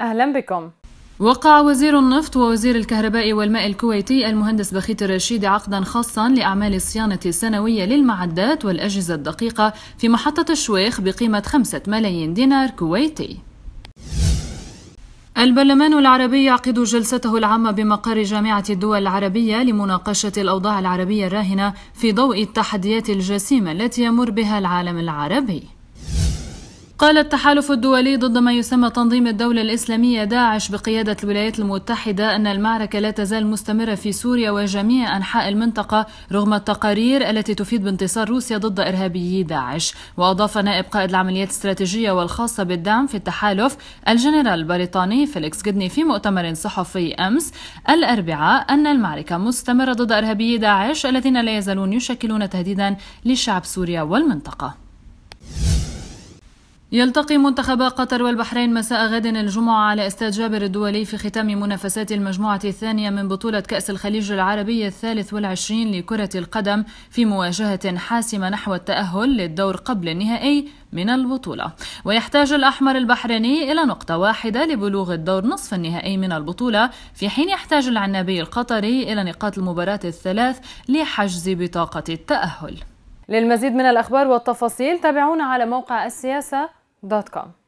أهلا بكم وقع وزير النفط ووزير الكهرباء والماء الكويتي المهندس بخيت الرشيد عقدا خاصا لأعمال الصيانة السنوية للمعدات والأجهزة الدقيقة في محطة الشويخ بقيمة 5 ملايين دينار كويتي البرلمان العربي يعقد جلسته العامة بمقر جامعة الدول العربية لمناقشة الأوضاع العربية الراهنة في ضوء التحديات الجسيمة التي يمر بها العالم العربي قال التحالف الدولي ضد ما يسمى تنظيم الدولة الإسلامية داعش بقيادة الولايات المتحدة أن المعركة لا تزال مستمرة في سوريا وجميع أنحاء المنطقة رغم التقارير التي تفيد بانتصار روسيا ضد إرهابيي داعش وأضاف نائب قائد العمليات الاستراتيجية والخاصة بالدعم في التحالف الجنرال البريطاني فيليكس جدني في مؤتمر صحفي أمس الأربعاء أن المعركة مستمرة ضد إرهابيي داعش الذين لا يزالون يشكلون تهديدا لشعب سوريا والمنطقة يلتقي منتخبا قطر والبحرين مساء غد الجمعة على استاد جابر الدولي في ختام منافسات المجموعة الثانية من بطولة كأس الخليج العربي الثالث والعشرين لكرة القدم في مواجهة حاسمة نحو التأهل للدور قبل النهائي من البطولة ويحتاج الأحمر البحريني إلى نقطة واحدة لبلوغ الدور نصف النهائي من البطولة في حين يحتاج العنابي القطري إلى نقاط المباراة الثلاث لحجز بطاقة التأهل للمزيد من الأخبار والتفاصيل تابعونا على موقع السياسة Dot com